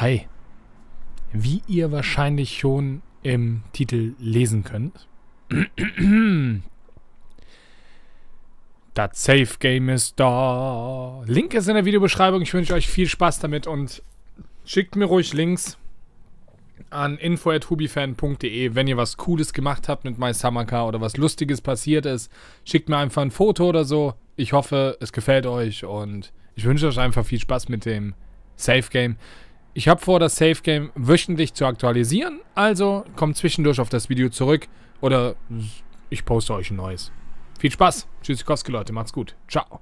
Hi. Wie ihr wahrscheinlich schon im Titel lesen könnt, das Safe Game ist da. Link ist in der Videobeschreibung. Ich wünsche euch viel Spaß damit und schickt mir ruhig Links an info.hubifan.de, wenn ihr was Cooles gemacht habt mit MySummercar oder was Lustiges passiert ist. Schickt mir einfach ein Foto oder so. Ich hoffe, es gefällt euch und ich wünsche euch einfach viel Spaß mit dem Safe Game. Ich habe vor, das Safe Game wöchentlich zu aktualisieren, also kommt zwischendurch auf das Video zurück oder ich poste euch ein neues. Viel Spaß. Tschüss, Tschüssikowski, Leute. Macht's gut. Ciao.